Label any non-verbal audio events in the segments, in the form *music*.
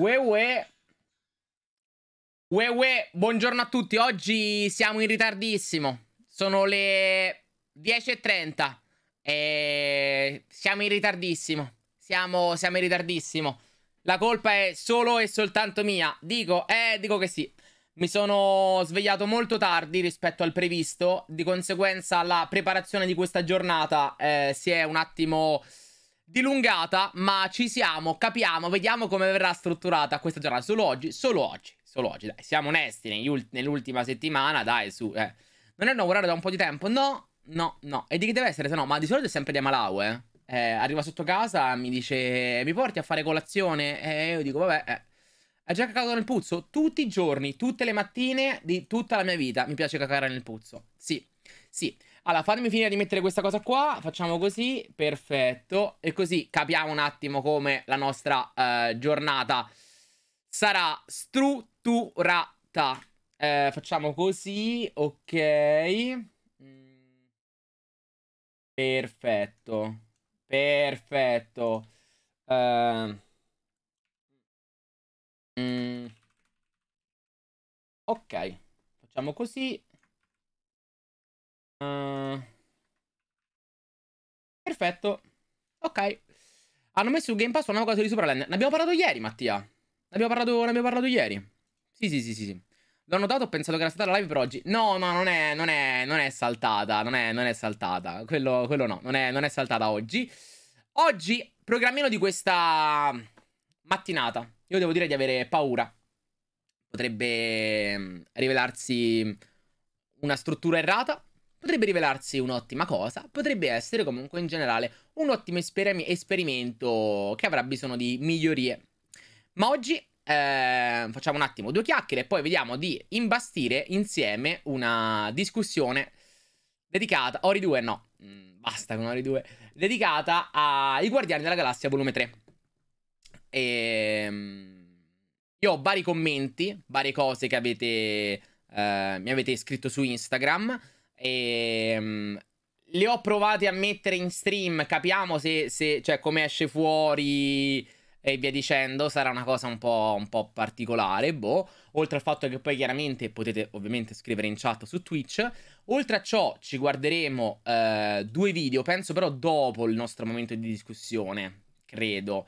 Ue ue. Ue ue, buongiorno a tutti. Oggi siamo in ritardissimo. Sono le 10.30. E siamo in ritardissimo. Siamo, siamo in ritardissimo. La colpa è solo e soltanto mia. Dico, eh, dico che sì. Mi sono svegliato molto tardi rispetto al previsto. Di conseguenza la preparazione di questa giornata eh, si è un attimo dilungata, ma ci siamo, capiamo, vediamo come verrà strutturata questa giornata. Solo oggi, solo oggi, solo oggi, dai, siamo onesti nell'ultima settimana, dai, su, eh. Non è un orario da un po' di tempo? No, no, no. E di chi deve essere? Se no, ma di solito è sempre di Amalau, eh. eh arriva sotto casa, mi dice, mi porti a fare colazione? E eh, io dico, vabbè, eh. Ha già cacato nel puzzo tutti i giorni, tutte le mattine di tutta la mia vita. Mi piace cacare nel puzzo. Sì, sì. Allora, fatemi finire di mettere questa cosa qua. Facciamo così, perfetto. E così capiamo un attimo come la nostra eh, giornata sarà strutturata. Eh, facciamo così, ok. Mm. Perfetto. Perfetto. Eh... Mm. Ok, facciamo così. Uh... Perfetto. Ok. Hanno messo su Game Pass una cosa di Superland. Ne abbiamo parlato ieri, Mattia. Ne abbiamo parlato, ne abbiamo parlato ieri. Sì, sì, sì, sì. sì. L'ho notato, ho pensato che era stata la live per oggi. No, no, non è, non è, non è saltata. Non è, non è saltata. Quello, quello no, non è, non è saltata oggi. Oggi, programmino di questa mattinata. Io devo dire di avere paura. Potrebbe mm, rivelarsi una struttura errata potrebbe rivelarsi un'ottima cosa, potrebbe essere comunque in generale un ottimo esperim- esperimento che avrà bisogno di migliorie. Ma oggi eh, facciamo un attimo due chiacchiere e poi vediamo di imbastire insieme una discussione dedicata, Ori 2 no, mm, basta con Ori 2, dedicata ai Guardiani della Galassia volume 3. E... Ehm, io ho vari commenti, varie cose che avete, eh, mi avete scritto su Instagram. Ehm, le ho provate a mettere in stream, capiamo se, se cioè, come esce fuori e via dicendo, sarà una cosa un po', un po', particolare, boh. Oltre al fatto che poi chiaramente potete ovviamente scrivere in chat su Twitch. Oltre a ciò ci guarderemo eh, due video, penso però dopo il nostro momento di discussione, credo.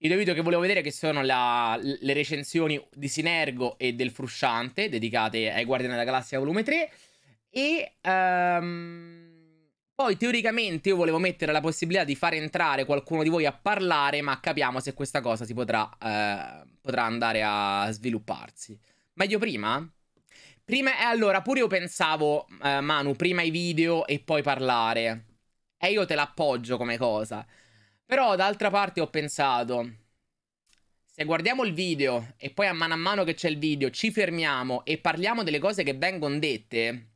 I due video che volevo vedere che sono la, le recensioni di Sinergo e del Frusciante, dedicate ai Guardiani della Galassia volume 3 e um, poi teoricamente io volevo mettere la possibilità di far entrare qualcuno di voi a parlare, ma capiamo se questa cosa si potrà, uh, potrà andare a svilupparsi. Meglio prima? Prima, eh, allora, pure io pensavo, eh, Manu, prima i video e poi parlare. E io te l'appoggio come cosa. Però d'altra parte ho pensato, se guardiamo il video e poi a mano a mano che c'è il video ci fermiamo e parliamo delle cose che vengono dette,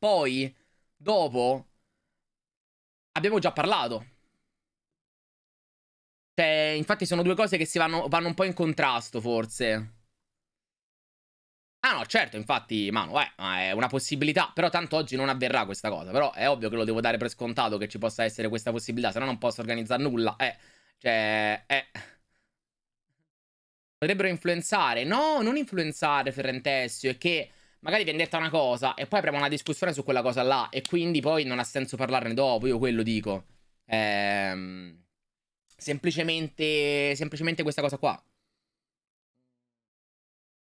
poi, dopo, abbiamo già parlato. Cioè, infatti sono due cose che si vanno, vanno un po' in contrasto, forse. Ah no, certo, infatti, mano, eh, è una possibilità, però tanto oggi non avverrà questa cosa, però è ovvio che lo devo dare per scontato che ci possa essere questa possibilità, se no non posso organizzare nulla, eh, cioè, eh. Potrebbero influenzare, no, non influenzare Ferrentessio, è che magari viene detta una cosa e poi apriamo una discussione su quella cosa là e quindi poi non ha senso parlarne dopo, io quello dico. Ehm, semplicemente, semplicemente questa cosa qua.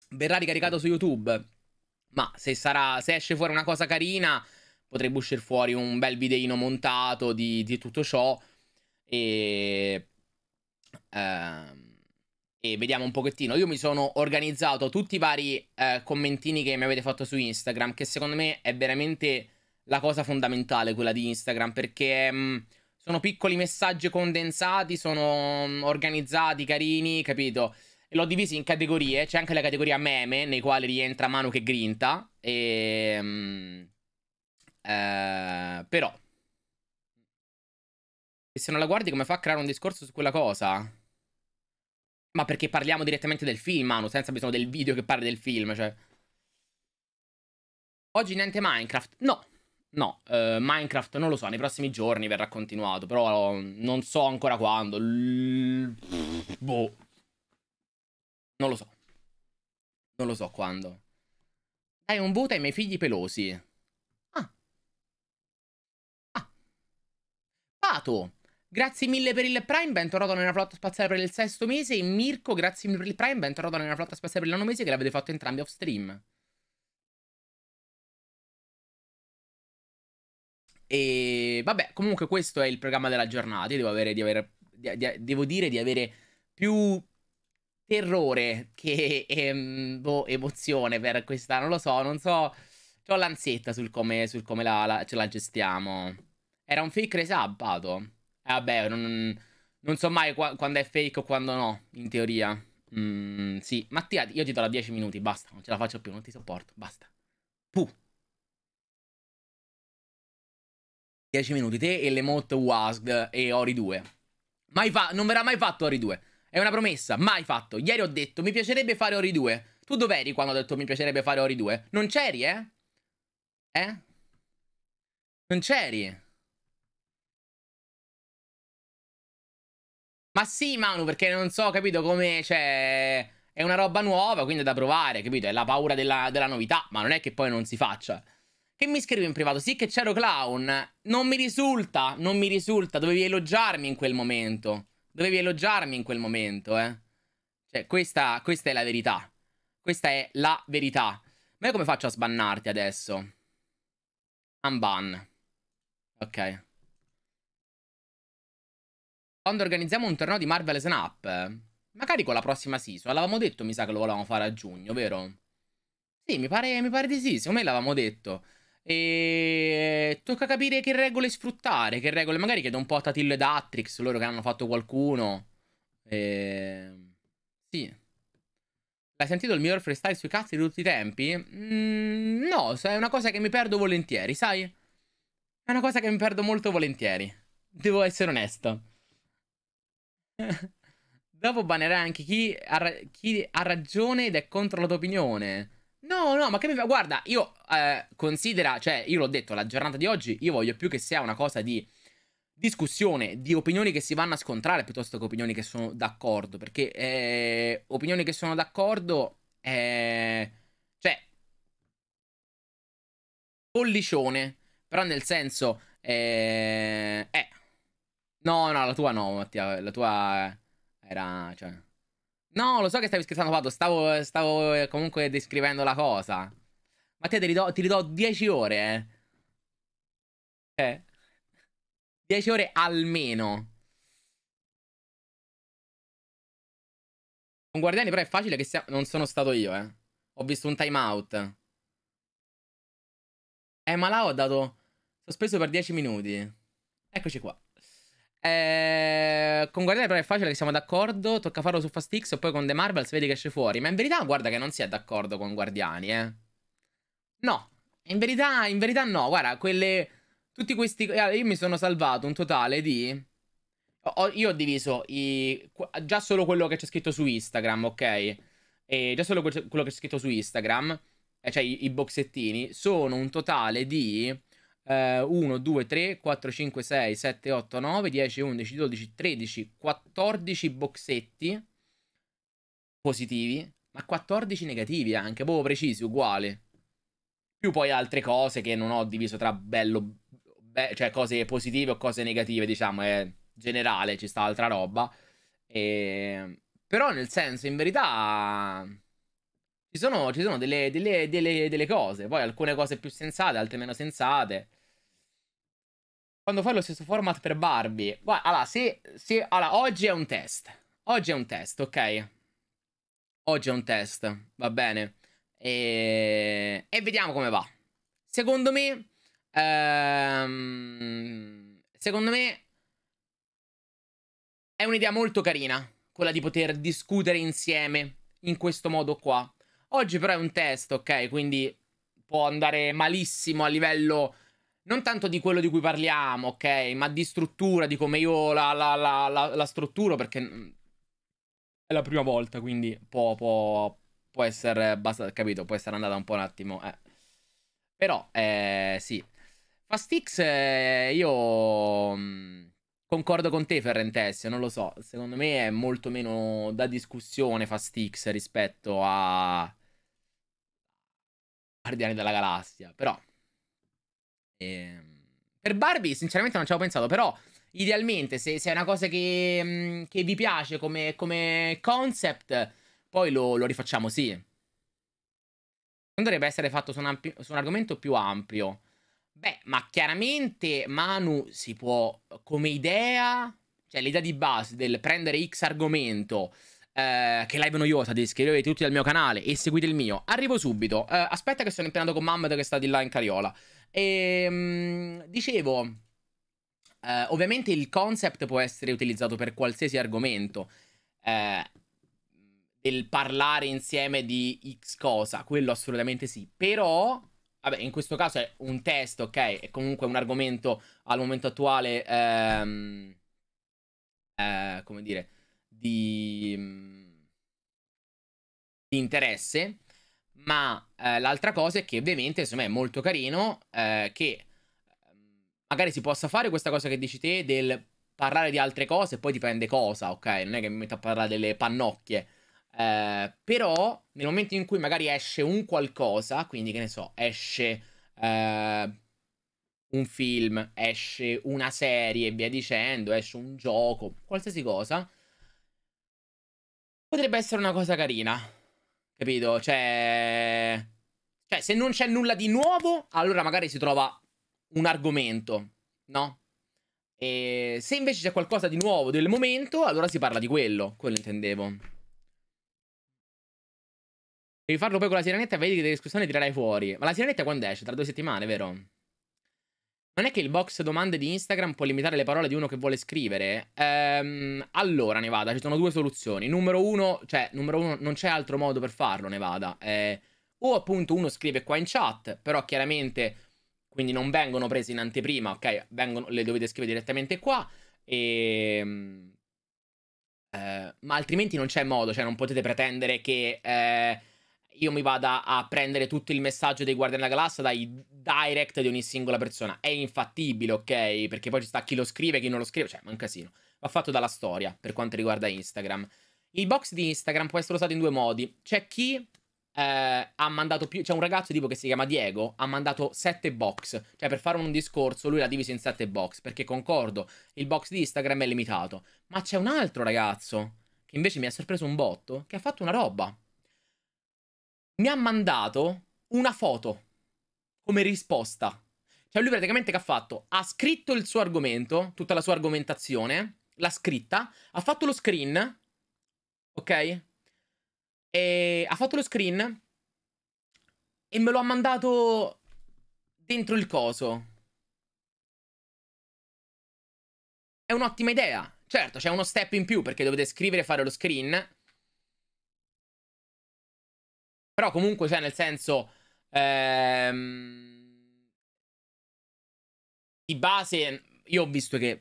Verrà ricaricato su YouTube, ma se, sarà, se esce fuori una cosa carina potrebbe uscire fuori un bel videino montato di, di tutto ciò e... Ehm, e vediamo un pochettino. Io mi sono organizzato tutti i vari eh, commentini che mi avete fatto su Instagram, che secondo me è veramente la cosa fondamentale quella di Instagram, perché mh, mm, sono piccoli messaggi condensati, sono mh, mm, organizzati, carini, capito? E l'ho diviso in categorie, c'è anche la categoria meme, nei quali rientra Mano che grinta, e... Mh, mm, eh, però... E se non la guardi come fa a creare un discorso su quella cosa? Ma perché parliamo direttamente del film, Manu, senza bisogno del video che parli del film, cioè. Oggi niente Minecraft? No, no, eh, Minecraft non lo so, nei prossimi giorni verrà continuato, però non so ancora quando. L... Boh. Non lo so. Non lo so quando. Dai un voto ai miei figli pelosi. Ah. Ah. Pato. Grazie mille per il Prime, bentornato nella flotta spaziale per il sesto mese. E Mirko, grazie mille per il Prime, bentornato nella flotta spaziale per il nono mese che l'avete fatto entrambi off stream. E vabbè, comunque questo è il programma della giornata. Io devo, avere, di avere, di, di, devo dire di avere più terrore che em, boh, emozione per questa, non lo so, non so. Ho l'ansietta sul come, sul come la, la, ce la gestiamo. Era un fake resub, Pato. Eh, vabbè, non, non so mai qua, quando è fake o quando no, in teoria. Mm, sì, Mattia, io ti do la 10 minuti, basta, non ce la faccio più, non ti sopporto, basta. Puh. 10 minuti, te e l'emote WASG e Ori 2. Mai fa- non verrà mai fatto Ori 2. È una promessa, mai fatto. Ieri ho detto mi piacerebbe fare Ori 2. Tu dov'eri quando ho detto mi piacerebbe fare Ori 2? Non c'eri, eh? Eh? Non c'eri? Ma sì, Manu, perché non so, capito, come, cioè, è una roba nuova, quindi è da provare, capito? È la paura della, della novità, ma non è che poi non si faccia. Che mi scrivi in privato? Sì che c'ero clown. Non mi risulta, non mi risulta. Dovevi elogiarmi in quel momento. Dovevi elogiarmi in quel momento, eh. Cioè, questa, questa è la verità. Questa è la verità. Ma io come faccio a sbannarti adesso? Unban. Ok. Quando organizziamo un torneo di Marvel Snap? Eh, magari con la prossima season. L'avevamo detto, mi sa che lo volevamo fare a giugno, vero? Sì, mi pare, mi pare di sì. Secondo me l'avevamo detto. E tocca capire che regole sfruttare. Che regole. Magari chiedo un po' a Tatillo ed Atrix, loro che hanno fatto qualcuno. E... Sì. L'hai sentito il miglior freestyle sui cazzi di tutti i tempi? Mm, no, è una cosa che mi perdo volentieri, sai? È una cosa che mi perdo molto volentieri. Devo essere onesto. Dopo bannerà anche chi ha, ra- chi ha, ragione ed è contro la tua opinione. No, no, ma che mi fa? Guarda, io eh, considera, cioè, io l'ho detto, la giornata di oggi, io voglio più che sia una cosa di discussione, di opinioni che si vanno a scontrare piuttosto che opinioni che sono d'accordo, perché eh, opinioni che sono d'accordo, eh, cioè, pollicione, però nel senso, eh, eh No, no, la tua no, Mattia. La tua era. Cioè... No, lo so che stavi scherzando, Pato. Stavo, stavo eh, comunque descrivendo la cosa. Mattia, ti ridò, ti ridò 10 ore. Eh. Cioè, eh. 10 ore almeno. Con Guardiani, però, è facile che sia. Non sono stato io, eh. Ho visto un timeout. Eh, ma là ho dato. Sospeso per dieci minuti. Eccoci qua. Eh, con Guardiani però è facile che siamo d'accordo, tocca farlo su Fast X e poi con The Marvels vedi che esce fuori. Ma in verità guarda che non si è d'accordo con Guardiani, eh. No, in verità, in verità no, guarda, quelle... Tutti questi... Eh, io mi sono salvato un totale di... Ho, io ho diviso i... già solo quello che c'è scritto su Instagram, ok? E già solo quello che c'è scritto su Instagram, eh, cioè i, i boxettini, sono un totale di eh, 1, 2, 3, 4, 5, 6, 7, 8, 9, 10, 11, 12, 13, 14 boxetti positivi, ma 14 negativi anche, proprio precisi, uguali. Più poi altre cose che non ho diviso tra bello, be- cioè cose positive o cose negative, diciamo, è generale, ci sta altra roba. E... Ehm, però nel senso, in verità, ci sono, ci sono delle, delle, delle, delle, cose, poi alcune cose più sensate, altre meno sensate. Quando fai lo stesso format per Barbie, guarda, allora, se, se, allora, oggi è un test. Oggi è un test, ok? Oggi è un test, va bene. E, e vediamo come va. Secondo me, ehm, secondo me, è un'idea molto carina quella di poter discutere insieme in questo modo qua. Oggi però è un test, ok? Quindi può andare malissimo a livello non tanto di quello di cui parliamo, ok? Ma di struttura, di come io la, la, la, la strutturo, perché è la prima volta, quindi può, può, può essere, basta, capito, può essere andata un po' un attimo. Eh. Però, eh, sì. Fastix, eh, io mm, concordo con te, Ferrentessio, non lo so. Secondo me è molto meno da discussione Fastix rispetto a Guardiani della Galassia, però... Ehm... Per Barbie sinceramente non ci avevo pensato, però idealmente se, se è una cosa che, mhmm, che vi piace come, come concept, poi lo, lo, rifacciamo, sì. Non dovrebbe essere fatto su un, su un argomento più ampio. Beh, ma chiaramente Manu si può, come idea, cioè l'idea di base del prendere X argomento eh, che live noiosa, di iscrivetevi tutti al mio canale e seguite il mio. Arrivo subito. Eh, aspetta che sono impegnato con Mamma che sta di là in cariola. E, ehm, mh, dicevo, eh, ovviamente il concept può essere utilizzato per qualsiasi argomento. Eh, del parlare insieme di X cosa, quello assolutamente sì. Però, vabbè, in questo caso è un test, ok? È comunque un argomento al momento attuale, ehm, eh, come dire, di, mhmm, di interesse. Ma eh, l'altra cosa è che ovviamente, secondo me, è molto carino eh, che mhmm, magari si possa fare questa cosa che dici te del parlare di altre cose, poi dipende cosa, ok? Non è che mi metto a parlare delle pannocchie. Eh, però nel momento in cui magari esce un qualcosa, quindi che ne so, esce eh, un film, esce una serie via dicendo, esce un gioco, qualsiasi cosa, Potrebbe essere una cosa carina. Capito? Cioè... Cioè, se non c'è nulla di nuovo, allora magari si trova un argomento, no? E se invece c'è qualcosa di nuovo del momento, allora si parla di quello. Quello intendevo. Devi farlo poi con la sirenetta e vedi che discussioni tirerai fuori. Ma la sirenetta quando esce? Tra due settimane, vero? Non è che il box domande di Instagram può limitare le parole di uno che vuole scrivere? Ehm, allora, Nevada, ci sono due soluzioni. Numero uno, cioè, numero uno, non c'è altro modo per farlo, Nevada. Eh, o appunto uno scrive qua in chat, però chiaramente, quindi non vengono prese in anteprima, ok? Vengono, le dovete scrivere direttamente qua. E... Ehm, eh, ma altrimenti non c'è modo, cioè non potete pretendere che eh, io mi vada a prendere tutto il messaggio dei Guardiani della Galassia dai direct di ogni singola persona. È infattibile, ok? Perché poi ci sta chi lo scrive, e chi non lo scrive, cioè, è un casino. Va fatto dalla storia per quanto riguarda Instagram. Il box di Instagram può essere usato in due modi. C'è chi eh, ha mandato più. C'è un ragazzo tipo che si chiama Diego, ha mandato sette box. Cioè, per fare un discorso, lui l'ha diviso in sette box. Perché concordo, il box di Instagram è limitato. Ma c'è un altro ragazzo che invece mi ha sorpreso un botto che ha fatto una roba mi ha mandato una foto come risposta. Cioè lui praticamente che ha fatto? Ha scritto il suo argomento, tutta la sua argomentazione, l'ha scritta, ha fatto lo screen, ok? E ha fatto lo screen e me lo ha mandato dentro il coso. È un'ottima idea. Certo, c'è uno step in più perché dovete scrivere e fare lo screen. Però comunque, cioè, nel senso... Ehm, di base, io ho visto che...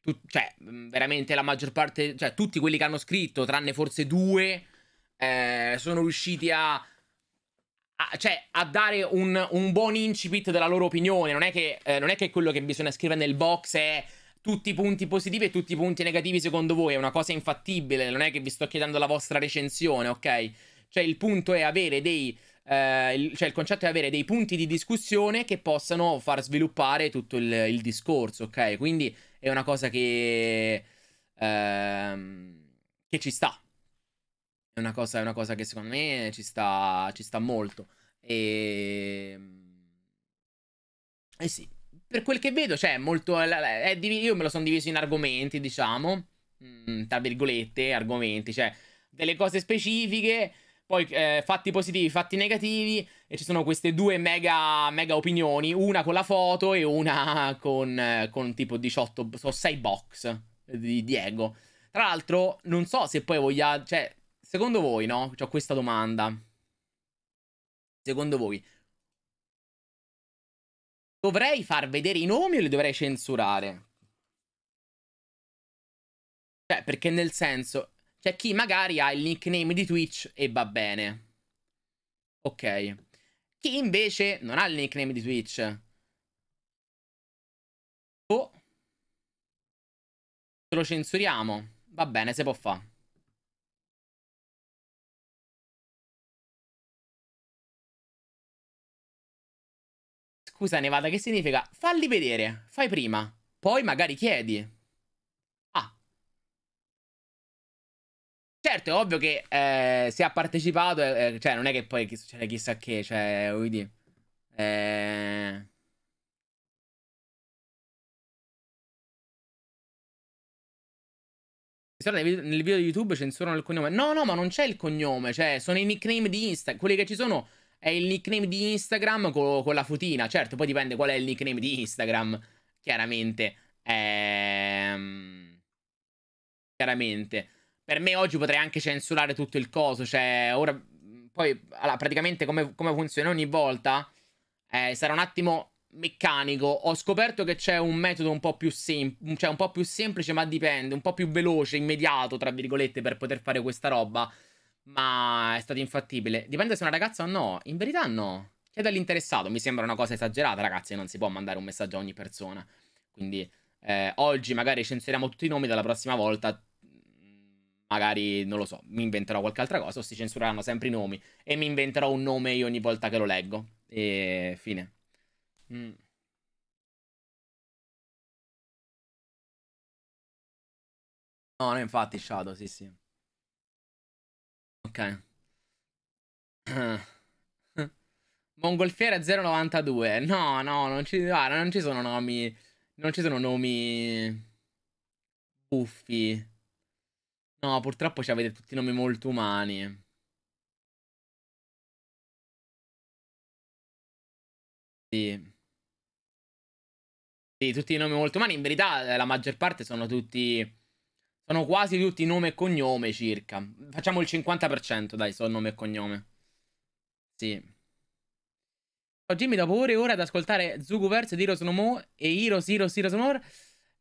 Tu, cioè, veramente la maggior parte... Cioè, tutti quelli che hanno scritto, tranne forse due, eh, sono riusciti a... A, cioè, a dare un, un, buon incipit della loro opinione. Non è, che, eh, non è, che, quello che bisogna scrivere nel box è tutti i punti positivi e tutti i punti negativi secondo voi. È una cosa infattibile. Non è che vi sto chiedendo la vostra recensione, ok? Cioè il punto è avere dei... Eh, il, cioè il concetto è avere dei punti di discussione che possano far sviluppare tutto il, il discorso, ok? Quindi è una cosa che... Ehm, che ci sta. È una, cosa, è una cosa che secondo me ci sta, ci sta molto. E... Ehm, e eh sì, per quel che vedo, cioè, molto. È, io me lo sono diviso in argomenti, diciamo. Mm, tra virgolette, argomenti, cioè, delle cose specifiche. Poi eh, fatti positivi, fatti negativi, e ci sono queste due mega, mega opinioni, una con la foto e una con, eh, con tipo 18, so, 6 box di Diego. Tra l'altro, non so se poi voglia, cioè, secondo voi, no? Ho questa domanda. Secondo voi, dovrei far vedere i nomi o li dovrei censurare? Cioè, perché nel senso, c'è cioè, chi magari ha il nickname di Twitch e va bene. Ok. Chi invece non ha il nickname di Twitch. Oh. Ce lo censuriamo. Va bene, se può fa. Scusa Nevada, che significa? Falli vedere, fai prima, poi magari chiedi. Certo, è ovvio che eh, se ha partecipato, eh, eh, cioè non è che poi succede chissà che, cioè, voglio dire. Eh... Nel video di YouTube censurano il cognome. No, no, ma non c'è il cognome, cioè sono i nickname di Instagram. Quelli che ci sono è il nickname di Instagram co con la fotina. Certo, poi dipende qual è il nickname di Instagram, chiaramente. Ehm... Chiaramente per me oggi potrei anche censurare tutto il coso, cioè ora... Mm, poi, allora, praticamente come, come funziona ogni volta, eh, sarà un attimo meccanico. Ho scoperto che c'è un metodo un po' più semplice, cioè un po' più semplice, ma dipende, un po' più veloce, immediato, tra virgolette, per poter fare questa roba. Ma è stato infattibile. Dipende se è una ragazza o no. In verità no. Chiede all'interessato. Mi sembra una cosa esagerata, ragazzi. Non si può mandare un messaggio a ogni persona. Quindi eh, oggi magari censuriamo tutti i nomi, dalla prossima volta magari, non lo so, mi inventerò qualche altra cosa o si censureranno sempre i nomi e mi inventerò un nome io ogni volta che lo leggo. E fine. Mm. No, no, infatti, Shadow, sì, sì. Ok. *clears throat* Mongolfiere 092. No, no, non ci, guarda, non ci sono nomi... Non ci sono nomi... Buffi. No, purtroppo ci avete tutti nomi molto umani. Sì. Sì, tutti i nomi molto umani. In verità eh, la maggior parte sono tutti... Sono quasi tutti nome e cognome circa. Facciamo il 50%, dai, sono nome e cognome. Sì. Oggi oh, mi dopo ore e ore ad ascoltare Zuguverse di Rosnomo e Heroes Heroes Heroes More...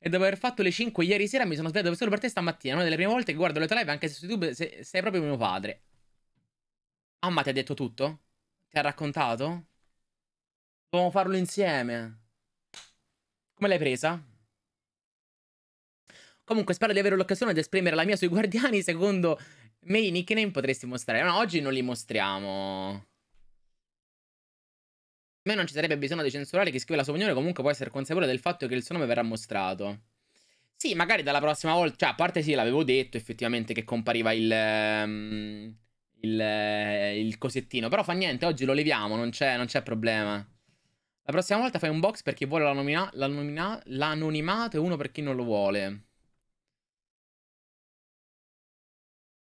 E dopo aver fatto le 5 ieri sera mi sono svegliato solo per te stamattina. Una delle prime volte che guardo le tue live, anche se su YouTube se, sei proprio mio padre. Mamma ti ha detto tutto? Ti ha raccontato? Dobbiamo farlo insieme. Come l'hai presa? Comunque spero di avere l'occasione di esprimere la mia sui *laughs* guardiani. Secondo me i nickname potresti mostrare. Ma no, oggi non li mostriamo me non ci sarebbe bisogno di censurare chi scrive la sua opinione, comunque può essere consapevole del fatto che il suo nome verrà mostrato. Sì, magari dalla prossima volta, cioè a parte sì, l'avevo detto effettivamente che compariva il, um, il, uh, il, cosettino, però fa niente, oggi lo leviamo, non c'è, non c'è problema. La prossima volta fai un box per chi vuole l'anonimato e uno per chi non lo vuole.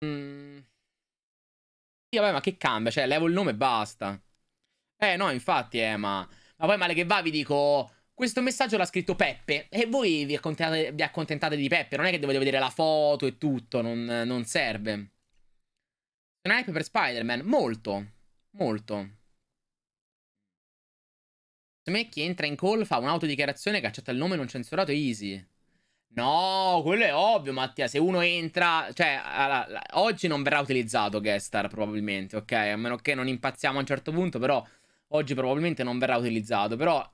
Mm. Sì, vabbè, ma che cambia? Cioè, levo il nome e basta. Eh no, infatti, eh, ma... Ma poi male che va vi dico... Questo messaggio l'ha scritto Peppe e voi vi accontentate, vi accontentate, di Peppe, non è che dovete vedere la foto e tutto, non, non serve. Snipe per Spider-Man, molto, molto. Secondo me chi entra in call fa un'autodichiarazione che accetta il nome non censurato easy. No, quello è ovvio, Mattia. Se uno entra, cioè, alla, alla, oggi non verrà utilizzato Guestar, probabilmente, ok? A meno che non impazziamo a un certo punto, però oggi probabilmente non verrà utilizzato, però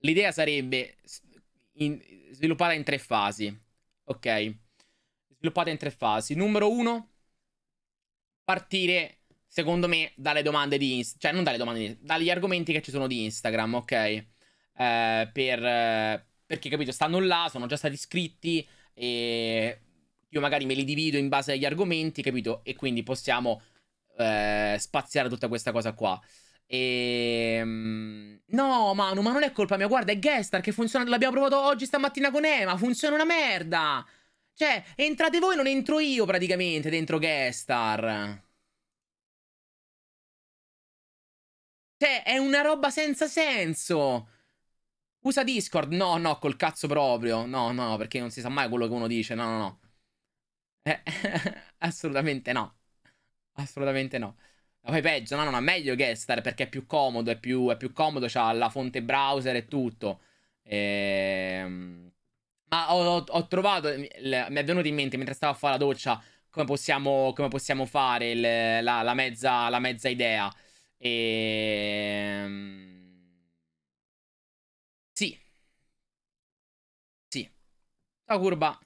l'idea sarebbe in, sviluppata in tre fasi, ok? Sviluppata in tre fasi. Numero uno, partire, secondo me, dalle domande di Instagram, cioè non dalle domande dagli argomenti che ci sono di Instagram, ok? Eh, per, perché, capito, stanno là, sono già stati scritti e io magari me li divido in base agli argomenti, capito? E quindi possiamo eh, spaziare tutta questa cosa qua. E... Ehm, no, Manu, ma non è colpa mia. Guarda, è Gestar che funziona. L'abbiamo provato oggi stamattina con Ema. Funziona una merda. Cioè, entrate voi, non entro io praticamente dentro Gestar. Cioè, è una roba senza senso. Usa Discord? No, no, col cazzo proprio. No, no, perché non si sa mai quello che uno dice. No, no, no. Eh, *laughs* assolutamente no. Assolutamente no. Ma poi peggio, no, no, no, meglio Gestar perché è più comodo, è più, è più comodo, c'ha la fonte browser e tutto. Ehm... Ma ho, ho trovato, mi è venuto in mente mentre stavo a fare la doccia come possiamo, come possiamo fare il, la, la, mezza, la mezza idea. Ehm... Sì. Sì. Ciao curva.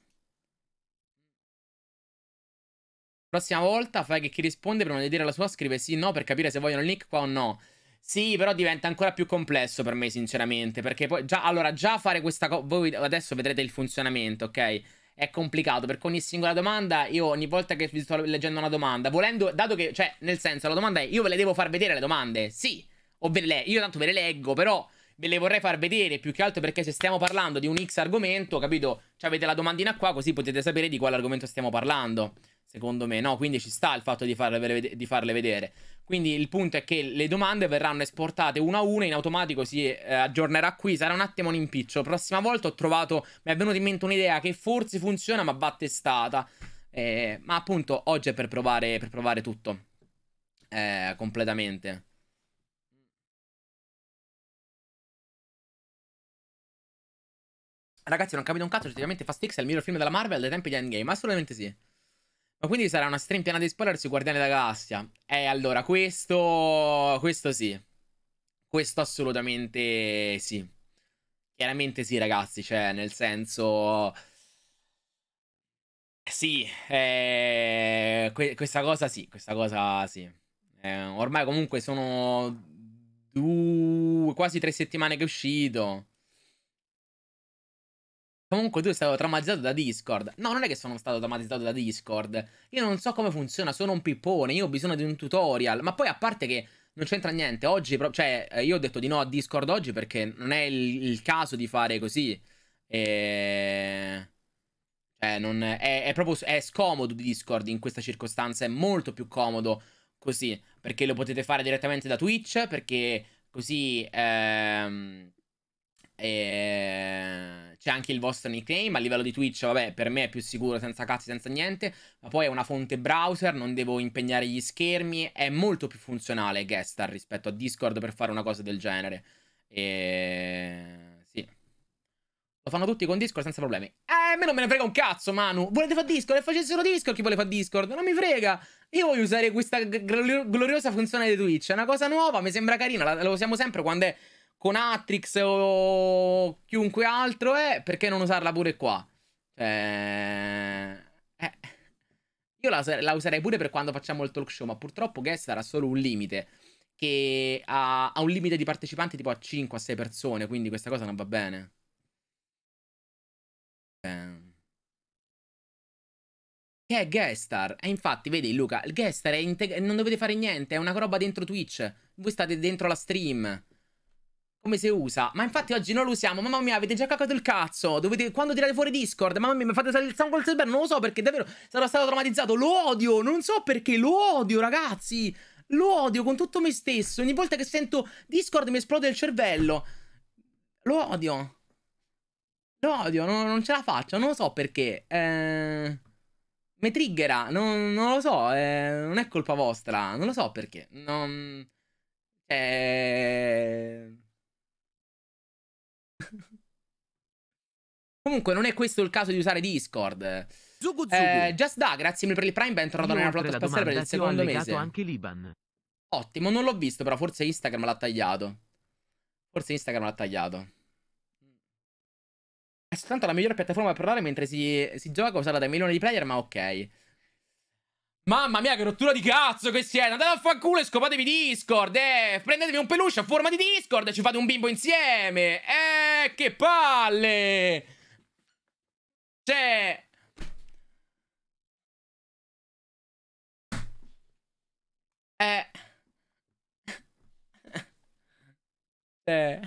Prossima volta fai che chi risponde prima di dire la sua scrive sì no per capire se vogliono il nick qua o no. Sì, però diventa ancora più complesso per me, sinceramente. Perché poi già, allora, già fare questa cosa. Voi adesso vedrete il funzionamento, ok? È complicato perché ogni singola domanda, io ogni volta che vi sto leggendo una domanda, volendo, dato che, cioè, nel senso, la domanda è: io ve le devo far vedere le domande? Sì, o ve le, io tanto ve le leggo, però ve le vorrei far vedere più che altro perché se stiamo parlando di un X argomento, capito? Cioè, avete la domandina qua, così potete sapere di quale argomento stiamo parlando. Secondo me, no? Quindi ci sta il fatto di farle, di farle vedere. Quindi il punto è che le domande verranno esportate una a una, in automatico si eh, aggiornerà qui, sarà un attimo un impiccio. Prossima volta ho trovato, mi è venuta in mente un'idea che forse funziona ma va testata. Eh, ma appunto oggi è per provare, per provare tutto. Eh, completamente. Ragazzi, non capito un cazzo, effettivamente Fast X è il miglior film della Marvel dai tempi di Endgame. Assolutamente sì. Ma quindi sarà una stream piena di spoiler sui Guardiani della Galassia? Eh, allora, questo... Questo sì. Questo assolutamente sì. Chiaramente sì, ragazzi, cioè, nel senso... Sì, eh, que questa cosa sì, questa cosa sì. Eh, ormai comunque sono due, quasi tre settimane che è uscito. Comunque tu sei stato traumatizzato da Discord. No, non è che sono stato traumatizzato da Discord. Io non so come funziona, sono un pippone, io ho bisogno di un tutorial. Ma poi a parte che non c'entra niente, oggi, cioè, eh, io ho detto di no a Discord oggi perché non è il, il caso di fare così. E... Cioè, non è, è proprio è scomodo Discord in questa circostanza, è molto più comodo così. Perché lo potete fare direttamente da Twitch, perché così... Ehm, eh, c'è anche il vostro nickname, a livello di Twitch vabbè per me è più sicuro senza cazzi, senza niente, ma poi è una fonte browser, non devo impegnare gli schermi, è molto più funzionale Gestar rispetto a Discord per fare una cosa del genere. E... Sì. Lo fanno tutti con Discord senza problemi. Eh, a me non me ne frega un cazzo, Manu. Volete fare Discord? E facessero Discord chi vuole fare Discord? Non mi frega. Io voglio usare questa gloriosa funzione di Twitch. È una cosa nuova, mi sembra carina. La, la usiamo sempre quando è con Atrix o chiunque altro eh, perché non usarla pure qua? Cioè... Eh. Io la, la, userei pure per quando facciamo il talk show, ma purtroppo Guest sarà solo un limite, che ha, ha un limite di partecipanti tipo a 5 a 6 persone, quindi questa cosa non va bene. Eh. Che è Guestar? E infatti, vedi Luca, il Guestar è non dovete fare niente, è una roba dentro Twitch. Voi state dentro la stream. Come si usa? Ma infatti oggi non lo usiamo. Mamma mia, avete già cacato il cazzo. Dovete... Quando tirate fuori Discord? Mamma mia, mi fate salire il sangue al server? Non lo so perché davvero sarò stato traumatizzato. Lo odio. Non so perché. Lo odio, ragazzi. Lo odio con tutto me stesso. Ogni volta che sento Discord mi esplode il cervello. Lo odio. Lo odio. Non, non ce la faccio. Non lo so perché. Eh... Mi triggera. Non, non lo so. Eh... Non è colpa vostra. Non lo so perché. Non... Eh... Comunque non è questo il caso di usare Discord. Zugu eh, Zugu. Eh, Just Da, grazie mille per il Prime, bentornato nella flotta spaziale per il secondo mese. anche l'Iban. Ottimo, non l'ho visto, però forse Instagram l'ha tagliato. Forse Instagram l'ha tagliato. È eh, soltanto la migliore piattaforma per parlare mentre si, si gioca usata da milioni di player, ma ok. Mamma mia, che rottura di cazzo che siete! Andate a fanculo e scopatevi Discord! Eh! Prendetevi un peluche a forma di Discord e ci fate un bimbo insieme! Eh, che palle! C'è cioè, Eh... eh...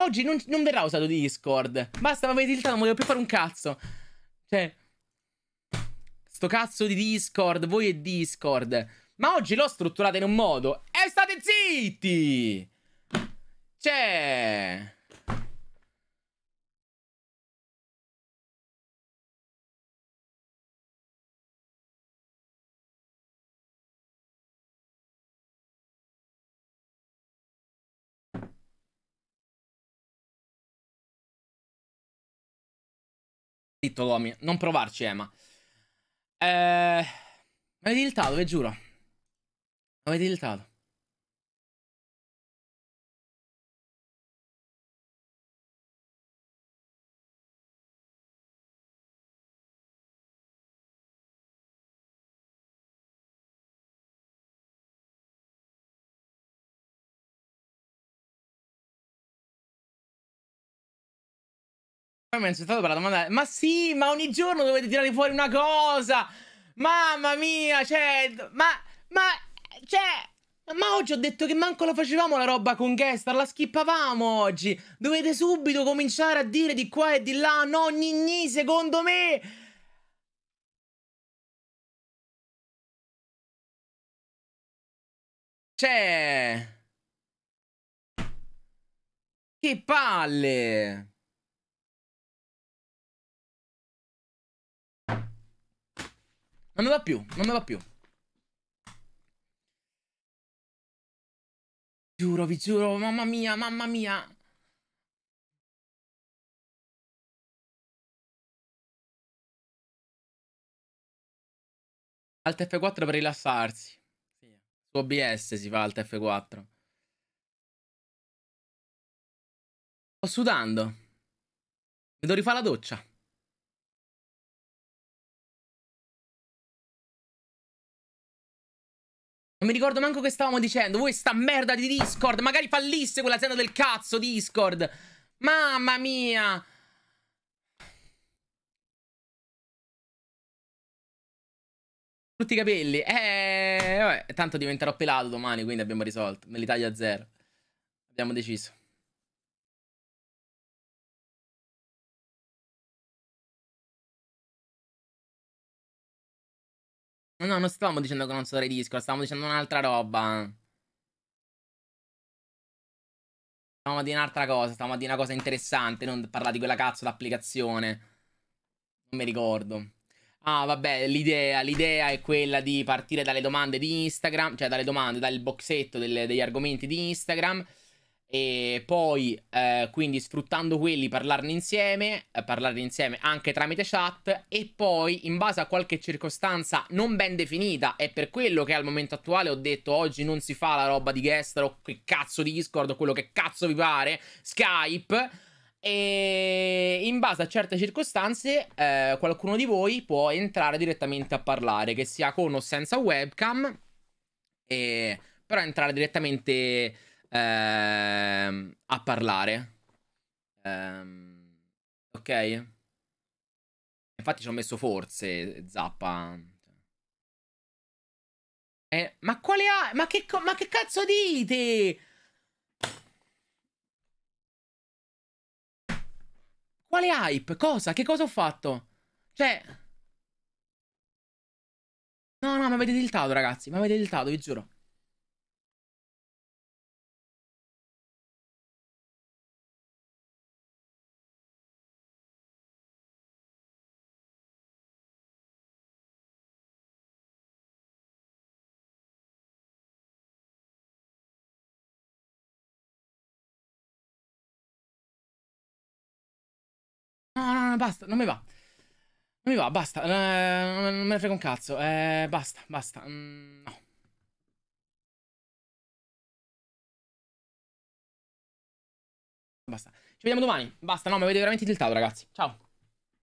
Oggi non, non, verrà usato Discord. Basta, ma avete tiltato, non volevo più fare un cazzo. Cioè... Sto cazzo di Discord, voi e Discord. Ma oggi l'ho strutturata in un modo. E state zitti! C'è cioè. zitto, Lomi. Non provarci, Emma. Eh... Ma avete tiltato, vi giuro. Avete tiltato. Poi mi ha insultato per la domanda. Ma sì, ma ogni giorno dovete tirare fuori una cosa. Mamma mia, cioè, ma, ma, cioè, ma oggi ho detto che manco la facevamo la roba con Gestar, la skippavamo oggi. Dovete subito cominciare a dire di qua e di là, no, gni secondo me. Cioè... Che palle! Non ne va più, non ne va più. Giuro, vi giuro, mamma mia, mamma mia. Alt F4 per rilassarsi. Sì. Su OBS si fa Alt F4. Sto sudando. Mi devo rifare la doccia. Non mi ricordo manco che stavamo dicendo. Voi sta merda di Discord. Magari fallisse quell'azienda del cazzo Discord. Mamma mia. Tutti i capelli. Eh, vabbè, tanto diventerò pelato domani, quindi abbiamo risolto. Me li taglio a zero. Abbiamo deciso. No, non stavamo dicendo che non saprei Discord, stavamo dicendo un'altra roba. Stavamo a dire un'altra cosa, stavamo a dire una cosa interessante, non parlare di quella cazzo d'applicazione. Non mi ricordo. Ah, vabbè, l'idea, l'idea è quella di partire dalle domande di Instagram, cioè dalle domande, dal boxetto delle, degli argomenti di Instagram e poi eh, quindi sfruttando quelli parlarne insieme, eh, parlarne insieme anche tramite chat e poi in base a qualche circostanza non ben definita è per quello che al momento attuale ho detto oggi non si fa la roba di guest o che cazzo di Discord o quello che cazzo vi pare, Skype e in base a certe circostanze eh, qualcuno di voi può entrare direttamente a parlare che sia con o senza webcam e però entrare direttamente ehm, a parlare. Ehm, ok? Infatti ci ho messo forse, Zappa. Eh, ma quale ha... Ma che, ma che cazzo dite? Quale hype? Cosa? Che cosa ho fatto? Cioè... No, no, mi avete tiltato, ragazzi. Mi avete tiltato, vi giuro. basta, non mi va. Non mi va, basta. Eh, non me ne frega un cazzo. Eh, basta, basta. Mm, no. Basta. Ci vediamo domani. Basta, no, mi avete veramente tiltato, ragazzi. Ciao.